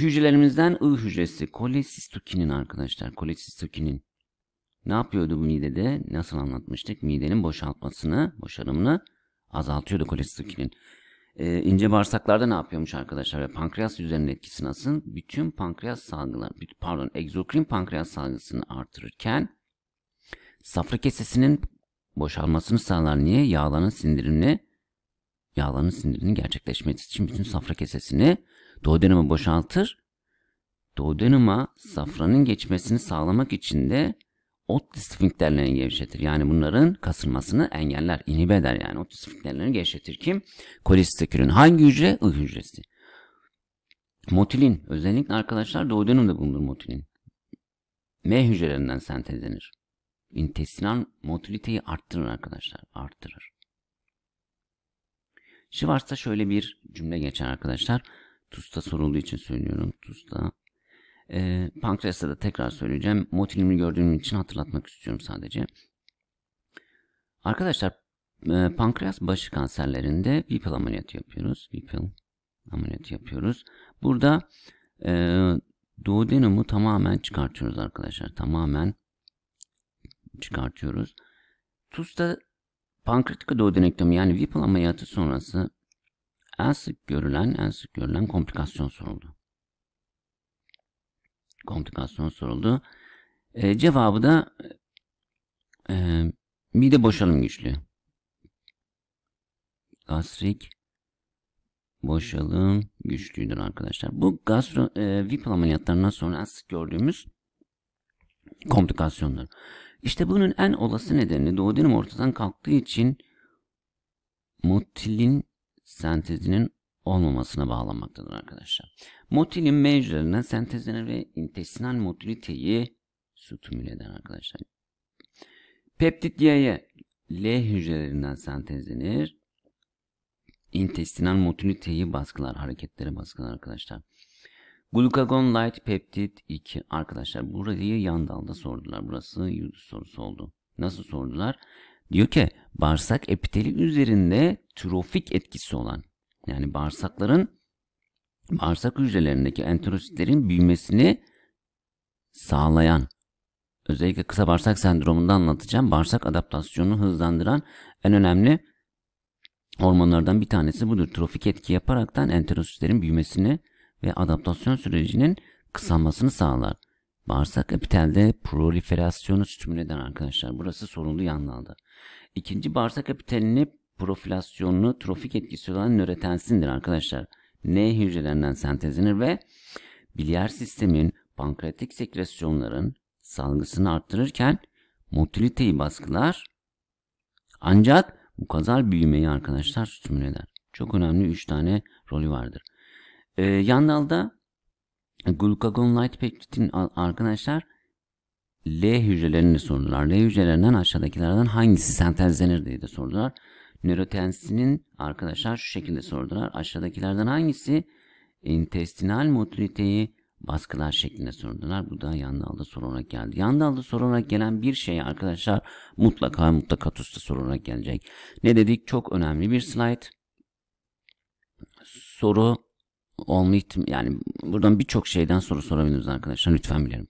hücrelerimizden I hücresi. Kolesistokinin arkadaşlar. Kolesistokinin. Ne yapıyordu bu midede? Nasıl anlatmıştık? Midenin boşaltmasını, boşalımını azaltıyordu kolesistokinin. Ee, ince bağırsaklarda ne yapıyormuş arkadaşlar? ve Pankreas üzerinde etkisi nasıl? Bütün pankreas salgıları, pardon egzokrin pankreas salgısını artırırken safra kesesinin boşalmasını sağlar. Niye? Yağların sindirimini yağların sindirinin gerçekleşmesi için bütün safra kesesini duodenuma boşaltır. Duodenuma safranın geçmesini sağlamak için de ot disfinkterlerini gevşetir. Yani bunların kasılmasını engeller, inhibe eder yani. Ot disfinkterlerini gevşetir. Kim? Kolistikülün hangi hücre? I hücresi. Motilin. Özellikle arkadaşlar duodenumda bulunur motilin. M hücrelerinden sentezlenir. İntestinal motiliteyi arttırır arkadaşlar. Arttırır. Schwarz'ta şöyle bir cümle geçer arkadaşlar. TUS'ta sorulduğu için söylüyorum. TUS'ta. E, Pankreas'ta da tekrar söyleyeceğim. motilimi gördüğüm için hatırlatmak istiyorum sadece. Arkadaşlar e, pankreas başı kanserlerinde VPIL ameliyatı yapıyoruz. VPIL ameliyatı yapıyoruz. Burada e, duodenomu tamamen çıkartıyoruz arkadaşlar. Tamamen çıkartıyoruz. TUS'ta Pankreatik duodenektomi yani VIP ameliyatı sonrası en sık görülen en sık görülen komplikasyon soruldu. Komplikasyon soruldu. E, cevabı da e, mide boşalım güçlü. Gastrik boşalım güçlüdür arkadaşlar. Bu gastro e, VIP ameliyatlarından sonra en sık gördüğümüz komplikasyonlar. İşte bunun en olası nedeni duodenum ortadan kalktığı için motilin sentezinin olmamasına bağlanmaktadır arkadaşlar. Motilin mevcularından sentezlenir ve intestinal motiliteyi sütümül eder arkadaşlar. Peptit Y'ye L hücrelerinden sentezlenir. İntestinal motiliteyi baskılar, hareketleri baskılar arkadaşlar. Glukagon light peptit 2 arkadaşlar burayı yan dalda sordular. Burası sorusu oldu. Nasıl sordular? Diyor ki bağırsak epiteli üzerinde trofik etkisi olan yani bağırsakların bağırsak hücrelerindeki enterositlerin büyümesini sağlayan özellikle kısa bağırsak sendromunda anlatacağım. Bağırsak adaptasyonunu hızlandıran en önemli hormonlardan bir tanesi budur. Trofik etki yaparaktan enterositlerin büyümesini ve adaptasyon sürecinin kısalmasını sağlar. Bağırsak epitelde proliferasyonu stimüle eder arkadaşlar. Burası sorunlu yanlarda. İkinci bağırsak epitelini profilasyonunu trofik etkisi olan nörotensindir arkadaşlar. N hücrelerinden sentezlenir ve biliyer sistemin pankreatik sekresyonların salgısını arttırırken motiliteyi baskılar. Ancak bu kazar büyümeyi arkadaşlar stimüle eder. Çok önemli 3 tane rolü vardır. Ee, e, Yandal'da glukagon light peptidin arkadaşlar L hücrelerini sordular. L hücrelerinden aşağıdakilerden hangisi sentezlenir diye de sordular. Nörotensinin arkadaşlar şu şekilde sordular. Aşağıdakilerden hangisi intestinal motiliteyi baskılar şeklinde sordular. Bu da yandalda soru olarak geldi. Yandalda soru olarak gelen bir şey arkadaşlar mutlaka mutlaka TUS'ta soru gelecek. Ne dedik? Çok önemli bir slide. Soru olma ihtim yani buradan birçok şeyden soru sorabiliriz arkadaşlar lütfen bilirim.